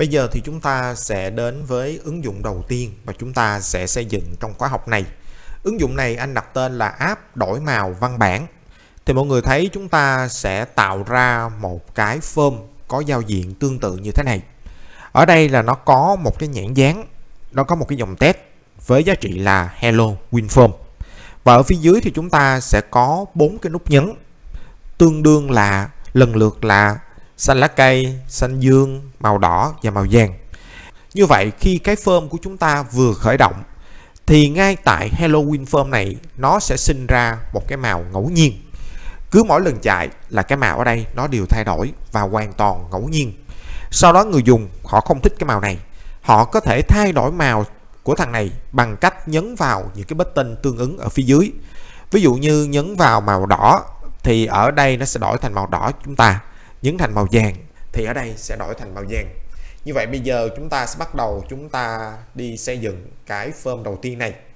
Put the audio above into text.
Bây giờ thì chúng ta sẽ đến với ứng dụng đầu tiên mà chúng ta sẽ xây dựng trong khóa học này. Ứng dụng này anh đặt tên là app đổi màu văn bản. Thì mọi người thấy chúng ta sẽ tạo ra một cái form có giao diện tương tự như thế này. Ở đây là nó có một cái nhãn dán, nó có một cái dòng test với giá trị là Hello WinForm. Và ở phía dưới thì chúng ta sẽ có bốn cái nút nhấn tương đương là lần lượt là xanh lá cây, xanh dương, màu đỏ và màu vàng. Như vậy khi cái form của chúng ta vừa khởi động thì ngay tại Halloween form này nó sẽ sinh ra một cái màu ngẫu nhiên. Cứ mỗi lần chạy là cái màu ở đây nó đều thay đổi và hoàn toàn ngẫu nhiên. Sau đó người dùng họ không thích cái màu này. Họ có thể thay đổi màu của thằng này bằng cách nhấn vào những cái button tương ứng ở phía dưới. Ví dụ như nhấn vào màu đỏ thì ở đây nó sẽ đổi thành màu đỏ chúng ta nhấn thành màu vàng thì ở đây sẽ đổi thành màu vàng như vậy bây giờ chúng ta sẽ bắt đầu chúng ta đi xây dựng cái form đầu tiên này